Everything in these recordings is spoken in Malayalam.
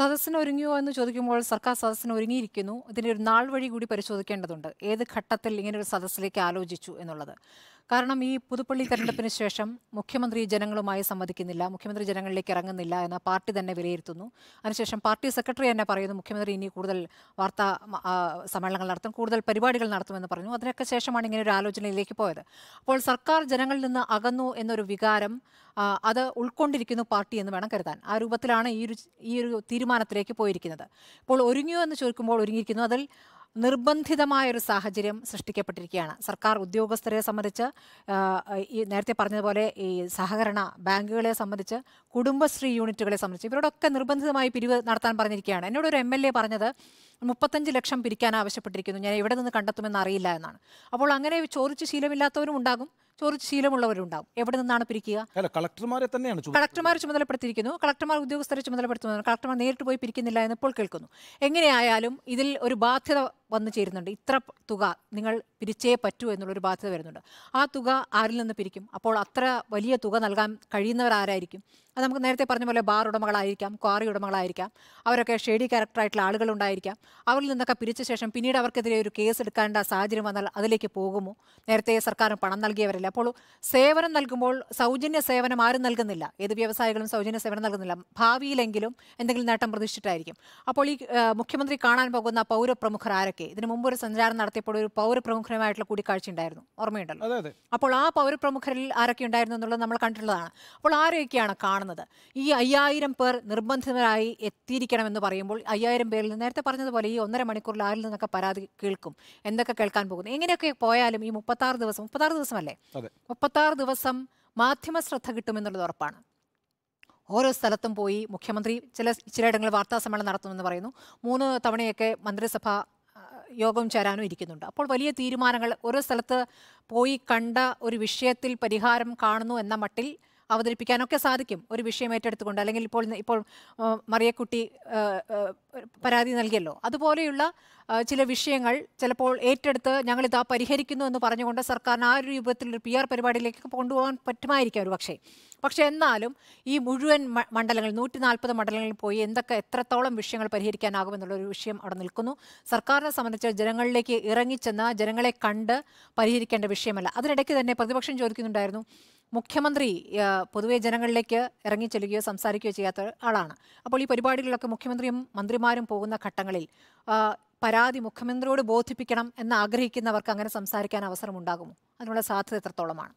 സദസ്സിന് ഒരുങ്ങിയോ എന്ന് ചോദിക്കുമ്പോൾ സർക്കാർ സദസ്സിന് ഒരുങ്ങിയിരിക്കുന്നു ഇതിൻ്റെ ഒരു നാൾ വഴി കൂടി പരിശോധിക്കേണ്ടതുണ്ട് ഏത് ഘട്ടത്തിൽ ഇങ്ങനെ ഒരു സദസ്സിലേക്ക് ആലോചിച്ചു എന്നുള്ളത് കാരണം ഈ പുതുപ്പള്ളി തെരഞ്ഞെടുപ്പിന് ശേഷം മുഖ്യമന്ത്രി ജനങ്ങളുമായി സംവദിക്കുന്നില്ല മുഖ്യമന്ത്രി ജനങ്ങളിലേക്ക് ഇറങ്ങുന്നില്ല എന്ന പാർട്ടി തന്നെ വിലയിരുത്തുന്നു അതിനുശേഷം പാർട്ടി സെക്രട്ടറി തന്നെ പറയുന്നു മുഖ്യമന്ത്രി ഇനി കൂടുതൽ വാർത്താ സമ്മേളനങ്ങൾ നടത്തും കൂടുതൽ പരിപാടികൾ നടത്തുമെന്ന് പറഞ്ഞു അതിനൊക്കെ ശേഷമാണ് ഇങ്ങനെ ഒരു ആലോചനയിലേക്ക് പോയത് അപ്പോൾ സർക്കാർ ജനങ്ങളിൽ നിന്ന് അകന്നു എന്നൊരു വികാരം അത് ഉൾക്കൊണ്ടിരിക്കുന്നു പാർട്ടി എന്ന് വേണം കരുതാൻ ആ രൂപത്തിലാണ് ഈ ഒരു ഈ ഒരു തീരുമാനത്തിലേക്ക് പോയിരിക്കുന്നത് ഇപ്പോൾ ഒരുങ്ങിയോ എന്ന് ചോദിക്കുമ്പോൾ ഒരുങ്ങിയിരിക്കുന്നു അതിൽ നിർബന്ധിതമായൊരു സാഹചര്യം സൃഷ്ടിക്കപ്പെട്ടിരിക്കുകയാണ് സർക്കാർ ഉദ്യോഗസ്ഥരെ സംബന്ധിച്ച് ഈ നേരത്തെ പറഞ്ഞതുപോലെ ഈ സഹകരണ ബാങ്കുകളെ സംബന്ധിച്ച് കുടുംബശ്രീ യൂണിറ്റുകളെ സംബന്ധിച്ച് ഇവരോടൊക്കെ നിർബന്ധിതമായി പിരിവ് നടത്താൻ പറഞ്ഞിരിക്കുകയാണ് എന്നോടൊരു എം എൽ എ പറഞ്ഞത് മുപ്പത്തഞ്ച് ലക്ഷം പിരിക്കാൻ ആവശ്യപ്പെട്ടിരിക്കുന്നു ഞാൻ എവിടെ നിന്ന് കണ്ടെത്തുമെന്ന് അറിയില്ല എന്നാണ് അപ്പോൾ അങ്ങനെ ചോദിച്ച് ശീലമില്ലാത്തവരും ഉണ്ടാകും ശീലമുള്ളവരുണ്ടാവും എവിടെ നിന്നാണ് പിരിക്കുക കളക്ടർമാരെ തന്നെയാണ് കളക്ടർമാർ ചുമതലപ്പെടുത്തിയിരിക്കുന്നു കളക്ടർമാർ ഉദ്യോഗസ്ഥരെ ചുമതലപ്പെടുത്തുന്നു കളക്ടർമാർ നേരിട്ട് പോയി പിരിക്കുന്നില്ല എന്ന് ഇപ്പോൾ കേൾക്കുന്നു എങ്ങനെയായാലും ഇതിൽ ഒരു ബാധ്യത വന്നു ചേരുന്നുണ്ട് ഇത്ര തുക നിങ്ങൾ പിരിച്ചേ പറ്റൂ എന്നുള്ളൊരു ബാധ്യത വരുന്നുണ്ട് ആ തുക ആരിൽ നിന്ന് പിരിക്കും അപ്പോൾ അത്ര വലിയ തുക നൽകാൻ കഴിയുന്നവരാരായിരിക്കും അത് നമുക്ക് നേരത്തെ പറഞ്ഞ പോലെ ബാർ ഉടമകളായിരിക്കാം ക്വാറി ഉടമകളായിരിക്കാം അവരൊക്കെ ഷെയ്ഡി ക്യാരക്ടറായിട്ടുള്ള ആളുകളുണ്ടായിരിക്കാം അവരിൽ നിന്നൊക്കെ പിരിച്ച ശേഷം പിന്നീട് അവർക്കെതിരെ ഒരു കേസ് എടുക്കേണ്ട സാഹചര്യം വന്നാൽ അതിലേക്ക് പോകുമോ നേരത്തെ സർക്കാർ പണം നൽകിയവരല്ല അപ്പോൾ സേവനം നൽകുമ്പോൾ സൗജന്യ സേവനം ആരും നൽകുന്നില്ല ഏത് വ്യവസായികളും സൗജന്യ സേവനം നൽകുന്നില്ല ഭാവിയിലെങ്കിലും എന്തെങ്കിലും നേട്ടം പ്രതീക്ഷിച്ചിട്ടായിരിക്കും അപ്പോൾ ഈ മുഖ്യമന്ത്രി കാണാൻ പോകുന്ന പൗരപ്രമുഖർ ആരൊക്കെ ഇതിനു മുമ്പ് ഒരു സഞ്ചാരം നടത്തിയപ്പോൾ ഒരു പൗരപ്രമുഖരുമായിട്ടുള്ള കൂടിക്കാഴ്ച ഉണ്ടായിരുന്നു ഓർമ്മയുണ്ടല്ലോ അപ്പോൾ ആ പൗരപ്രമുഖരിൽ ആരൊക്കെ ഉണ്ടായിരുന്നു എന്നുള്ളത് നമ്മൾ കണ്ടിട്ടുള്ളതാണ് അപ്പോൾ ആരെയൊക്കെയാണ് കാണുന്നത് പറയുന്നത് ഈ അയ്യായിരം പേർ നിർബന്ധിതരായി എത്തിയിരിക്കണമെന്ന് പറയുമ്പോൾ അയ്യായിരം പേരിൽ നേരത്തെ പറഞ്ഞതുപോലെ ഈ ഒന്നര മണിക്കൂറിൽ ആരിൽ നിന്നൊക്കെ പരാതി കേൾക്കും എന്തൊക്കെ കേൾക്കാൻ പോകുന്നു എങ്ങനെയൊക്കെ പോയാലും ഈ മുപ്പത്താറ് ദിവസം മുപ്പത്താറ് ദിവസമല്ലേ മുപ്പത്താറ് ദിവസം മാധ്യമ ശ്രദ്ധ കിട്ടുമെന്നുള്ളത് ഉറപ്പാണ് ഓരോ സ്ഥലത്തും പോയി മുഖ്യമന്ത്രി ചില ചിലയിടങ്ങളിൽ വാർത്താ സമ്മേളനം നടത്തുമെന്ന് പറയുന്നു മൂന്ന് തവണയൊക്കെ മന്ത്രിസഭ യോഗം ചേരാനും ഇരിക്കുന്നുണ്ട് അപ്പോൾ വലിയ തീരുമാനങ്ങൾ ഓരോ സ്ഥലത്ത് പോയി കണ്ട ഒരു വിഷയത്തിൽ പരിഹാരം കാണുന്നു എന്ന മട്ടിൽ അവതരിപ്പിക്കാനൊക്കെ സാധിക്കും ഒരു വിഷയം ഏറ്റെടുത്തുകൊണ്ട് അല്ലെങ്കിൽ ഇപ്പോൾ ഇപ്പോൾ മറിയക്കുട്ടി പരാതി നൽകിയല്ലോ അതുപോലെയുള്ള ചില വിഷയങ്ങൾ ചിലപ്പോൾ ഏറ്റെടുത്ത് ഞങ്ങളിതാ പരിഹരിക്കുന്നു എന്ന് പറഞ്ഞുകൊണ്ട് സർക്കാരിന് ആ ഒരു രൂപത്തിൽ ഒരു പി ആർ പരിപാടിയിലേക്ക് കൊണ്ടുപോകാൻ പറ്റുമായിരിക്കും ഒരു പക്ഷേ പക്ഷേ എന്നാലും ഈ മുഴുവൻ മണ്ഡലങ്ങൾ നൂറ്റി നാൽപ്പത് മണ്ഡലങ്ങളിൽ പോയി എന്തൊക്കെ എത്രത്തോളം വിഷയങ്ങൾ പരിഹരിക്കാനാകുമെന്നുള്ളൊരു വിഷയം അവിടെ നിൽക്കുന്നു സർക്കാരിനെ സംബന്ധിച്ച് ജനങ്ങളിലേക്ക് ഇറങ്ങിച്ചെന്ന് ജനങ്ങളെ കണ്ട് പരിഹരിക്കേണ്ട വിഷയമല്ല അതിനിടയ്ക്ക് തന്നെ പ്രതിപക്ഷം ചോദിക്കുന്നുണ്ടായിരുന്നു മുഖ്യമന്ത്രി പൊതുവെ ജനങ്ങളിലേക്ക് ഇറങ്ങി ചെല്ലുകയോ സംസാരിക്കുകയോ ചെയ്യാത്ത ആളാണ് അപ്പോൾ ഈ പരിപാടികളിലൊക്കെ മുഖ്യമന്ത്രിയും മന്ത്രിമാരും പോകുന്ന ഘട്ടങ്ങളിൽ പരാതി മുഖ്യമന്ത്രിയോട് ബോധിപ്പിക്കണം എന്ന് ആഗ്രഹിക്കുന്നവർക്ക് അങ്ങനെ സംസാരിക്കാൻ അവസരമുണ്ടാകുമോ അതിനുള്ള സാധ്യത എത്രത്തോളമാണ്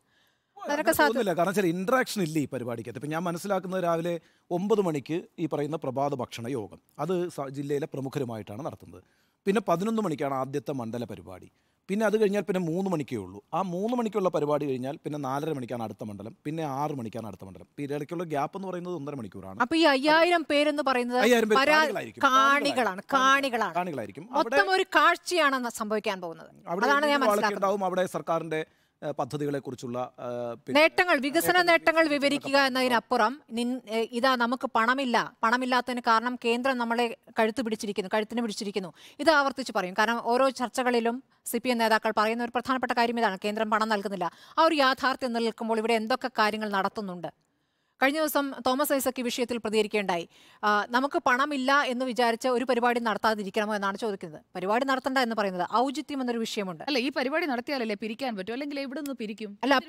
തോന്നുന്നില്ല കാരണം വെച്ചാൽ ഇൻട്രാക്ഷൻ ഇല്ല ഈ പരിപാടിക്കകത്ത് ഇപ്പം ഞാൻ മനസ്സിലാക്കുന്നത് രാവിലെ ഒമ്പത് മണിക്ക് ഈ പറയുന്ന പ്രഭാത ഭക്ഷണ യോഗം അത് ജില്ലയിലെ പ്രമുഖരുമായിട്ടാണ് നടത്തുന്നത് പിന്നെ പതിനൊന്ന് മണിക്കാണ് ആദ്യത്തെ മണ്ഡല പരിപാടി പിന്നെ അത് കഴിഞ്ഞാൽ പിന്നെ മൂന്ന് മണിക്കേ ഉള്ളൂ ആ മൂന്ന് മണിക്കുള്ള പരിപാടി കഴിഞ്ഞാൽ പിന്നെ നാലര മണിക്കാണ് അടുത്ത മണ്ഡലം പിന്നെ ആറ് മണിക്കാണ് അടുത്ത മണ്ഡലം ഇടയ്ക്കുള്ള ഗ്യാപ്പ് എന്ന് പറയുന്നത് ഒന്നര മണിക്കൂറാണ് അപ്പൊ ഈ അയ്യായിരം പേരെന്ന് പറയുന്നത് കാണികളാണ് കാണികളാണ് കാണികളായിരിക്കും മൊത്തം ഒരു സംഭവിക്കാൻ പോകുന്നത് അതാണ് ഞാൻ മനസ്സിലാക്കുന്നത് അവിടെ സർക്കാരിന്റെ പദ്ധതികളെക്കുറിച്ചുള്ള നേട്ടങ്ങൾ വികസന നേട്ടങ്ങൾ വിവരിക്കുക എന്നതിനപ്പുറം ഇതാ നമുക്ക് പണമില്ല പണമില്ലാത്തതിന് കാരണം കേന്ദ്രം നമ്മളെ കഴുത്ത് പിടിച്ചിരിക്കുന്നു കഴുത്തിന് പിടിച്ചിരിക്കുന്നു ഇത് ആവർത്തിച്ച് പറയും കാരണം ഓരോ ചർച്ചകളിലും സി പി എം നേതാക്കൾ പറയുന്ന ഒരു പ്രധാനപ്പെട്ട കാര്യം ഇതാണ് കേന്ദ്രം പണം നൽകുന്നില്ല ആ ഒരു യാഥാർത്ഥ്യം നിലനിൽക്കുമ്പോൾ ഇവിടെ എന്തൊക്കെ കാര്യങ്ങൾ നടത്തുന്നുണ്ട് കഴിഞ്ഞ ദിവസം തോമസ് ഐസക് ഈ വിഷയത്തിൽ പ്രതികരിക്കേണ്ടായി നമുക്ക് പണമില്ല എന്ന് വിചാരിച്ച ഒരു പരിപാടി നടത്താതിരിക്കണമോ എന്നാണ് ചോദിക്കുന്നത് പരിപാടി നടത്തണ്ട എന്ന് പറയുന്നത് ഔചിത്യം എന്നൊരു വിഷയമുണ്ട് അല്ല ഈ പരിപാടി നടത്തിയാലല്ലേ പിരിക്കാൻ പറ്റും അല്ലെങ്കിൽ എവിടെ നിന്ന് പിരിക്കും അല്ല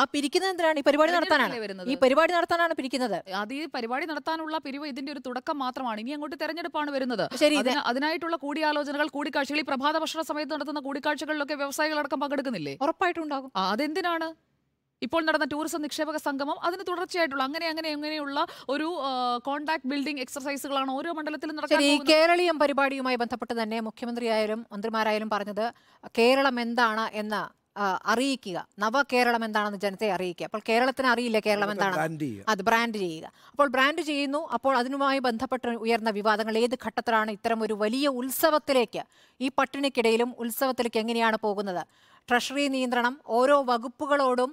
ആ പിരിക്കുന്നത് എന്തിനാണ് ഈ പരിപാടി നടത്താനാണ് ഈ പരിപാടി നടത്താനാണ് പിരിക്കുന്നത് അത് ഈ പരിപാടി നടത്താനുള്ള പിരിവ് ഇതിന്റെ ഒരു തുടക്കം മാത്രമാണ് ഇനി അങ്ങോട്ട് തെരഞ്ഞെടുപ്പാണ് വരുന്നത് ശരി അതിനായിട്ടുള്ള കൂടിയാലോചനകൾ കൂടിക്കാഴ്ചകൾ ഈ പ്രഭാത ഭക്ഷണ സമയത്ത് നടത്തുന്ന കൂടിക്കാഴ്ചകളിലൊക്കെ വ്യവസായികളടക്കം പങ്കെടുക്കുന്നില്ലേ ഉറപ്പായിട്ടുണ്ടാകും അതെന്തിനാണ് ഇപ്പോൾ നടന്ന ടൂറിസം നിക്ഷേപക സംഗമം അതിന് തുടർച്ചയായിട്ടുള്ള അങ്ങനെ അങ്ങനെ അങ്ങനെയുള്ള ഒരു കോൺടാക്ട് ബിൽഡിംഗ് എക്സർസൈസുകളാണ് ഓരോ മണ്ഡലത്തിലും നടക്കുന്നത് ഈ കേരളീയം പരിപാടിയുമായി ബന്ധപ്പെട്ട് തന്നെ മുഖ്യമന്ത്രിയായാലും മന്ത്രിമാരായാലും പറഞ്ഞത് കേരളം എന്താണ് എന്ന അറിയിക്കുക നവകേരളം എന്താണെന്ന് ജനത്തെ അറിയിക്കുക അപ്പോൾ കേരളത്തിന് അറിയില്ല കേരളം എന്താണ് അത് ബ്രാൻഡ് ചെയ്യുക അപ്പോൾ ബ്രാൻഡ് ചെയ്യുന്നു അപ്പോൾ അതിനുമായി ബന്ധപ്പെട്ട് ഉയർന്ന വിവാദങ്ങൾ ഏത് ഘട്ടത്തിലാണ് ഇത്തരം ഒരു വലിയ ഉത്സവത്തിലേക്ക് ഈ പട്ടിണിക്കിടയിലും ഉത്സവത്തിലേക്ക് എങ്ങനെയാണ് പോകുന്നത് ട്രഷറി നിയന്ത്രണം ഓരോ വകുപ്പുകളോടും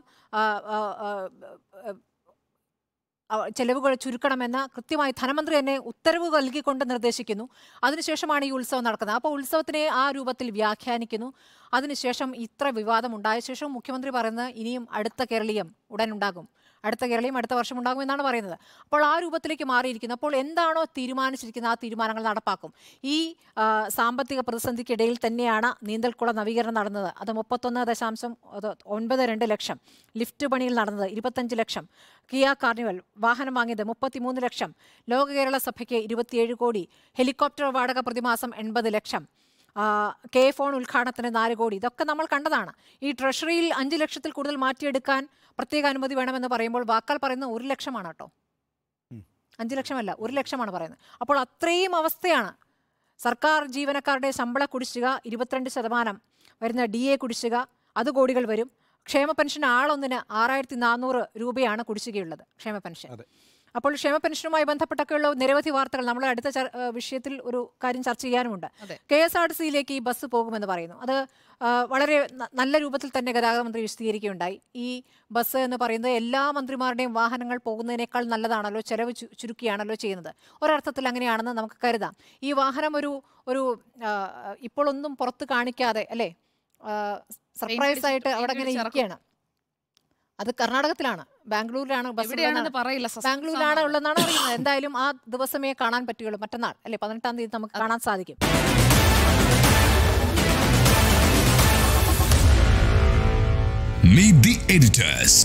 ചെലവുകൾ ചുരുക്കണമെന്ന കൃത്യമായി ധനമന്ത്രി തന്നെ ഉത്തരവ് നൽകിക്കൊണ്ട് നിർദ്ദേശിക്കുന്നു അതിനുശേഷമാണ് ഈ ഉത്സവം നടക്കുന്നത് അപ്പോൾ ഉത്സവത്തിനെ ആ രൂപത്തിൽ വ്യാഖ്യാനിക്കുന്നു അതിനുശേഷം ഇത്ര വിവാദം ഉണ്ടായ ശേഷം മുഖ്യമന്ത്രി പറയുന്നത് ഇനിയും അടുത്ത കേരളീയം ഉടൻ ഉണ്ടാകും അടുത്ത കേരളയും അടുത്ത വർഷം ഉണ്ടാകുമെന്നാണ് പറയുന്നത് അപ്പോൾ ആ രൂപത്തിലേക്ക് മാറിയിരിക്കുന്നത് അപ്പോൾ എന്താണോ തീരുമാനിച്ചിരിക്കുന്നത് ആ തീരുമാനങ്ങൾ നടപ്പാക്കും ഈ സാമ്പത്തിക പ്രതിസന്ധിക്കിടയിൽ തന്നെയാണ് നീന്തൽക്കുള നവീകരണം നടന്നത് അത് മുപ്പത്തൊന്ന് ദശാംശം ഒൻപത് രണ്ട് ലക്ഷം ലിഫ്റ്റ് പണിയിൽ നടന്നത് ഇരുപത്തഞ്ച് ലക്ഷം കിയ കാർണിവൽ വാഹനം വാങ്ങിയത് മുപ്പത്തിമൂന്ന് ലക്ഷം ലോക കേരള സഭയ്ക്ക് ഇരുപത്തിയേഴ് കോടി ഹെലികോപ്റ്റർ വാടക പ്രതിമാസം എൺപത് ലക്ഷം കെ ഫോൺ ഉദ്ഘാടനത്തിന് നാല് കോടി ഇതൊക്കെ നമ്മൾ കണ്ടതാണ് ഈ ട്രഷറിയിൽ അഞ്ച് ലക്ഷത്തിൽ കൂടുതൽ മാറ്റിയെടുക്കാൻ പ്രത്യേക അനുമതി വേണമെന്ന് പറയുമ്പോൾ വാക്കാൽ പറയുന്ന ഒരു ലക്ഷമാണ് കേട്ടോ അഞ്ച് ലക്ഷമല്ല ഒരു ലക്ഷമാണ് പറയുന്നത് അപ്പോൾ അത്രയും അവസ്ഥയാണ് സർക്കാർ ജീവനക്കാരുടെ ശമ്പള കുടിശ്ശിക ഇരുപത്തിരണ്ട് ശതമാനം വരുന്ന ഡി എ കുടിശ്ശിക അത് കോടികൾ വരും ക്ഷേമ പെൻഷൻ ആളൊന്നിന് ആറായിരത്തി നാനൂറ് രൂപയാണ് കുടിശ്ശികയുള്ളത് ക്ഷേമ പെൻഷൻ അപ്പോൾ ക്ഷേമ പെൻഷനുമായി ബന്ധപ്പെട്ടൊക്കെയുള്ള നിരവധി വാർത്തകൾ നമ്മൾ അടുത്ത വിഷയത്തിൽ ഒരു കാര്യം ചർച്ച ചെയ്യാനുമുണ്ട് കെ എസ് ആർ ടി സിയിലേക്ക് ഈ ബസ് പോകുമെന്ന് പറയുന്നു അത് വളരെ നല്ല രൂപത്തിൽ തന്നെ ഗതാഗത മന്ത്രി വിശദീകരിക്കുകയുണ്ടായി ഈ ബസ് എന്ന് പറയുന്നത് എല്ലാ മന്ത്രിമാരുടെയും വാഹനങ്ങൾ പോകുന്നതിനേക്കാൾ നല്ലതാണല്ലോ ചെലവ് ചുരുക്കിയാണല്ലോ ചെയ്യുന്നത് ഒരർത്ഥത്തിൽ അങ്ങനെയാണെന്ന് നമുക്ക് കരുതാം ഈ വാഹനം ഒരു ഒരു ഇപ്പോഴൊന്നും പുറത്ത് കാണിക്കാതെ അല്ലേ സർപ്രൈസ് ആയിട്ട് അവിടെ അങ്ങനെ ഇരിക്കുകയാണ് അത് കർണാടകത്തിലാണ് ബാംഗ്ലൂരിലാണ് ബസ് ബാംഗ്ലൂരിലാണ് ഉള്ളതെന്നാണ് അറിയുന്നത് എന്തായാലും ആ ദിവസമേ കാണാൻ പറ്റുകയുള്ളൂ മറ്റന്നാൾ അല്ലെ പതിനെട്ടാം തീയതി നമുക്ക് കാണാൻ സാധിക്കും Meet the editors.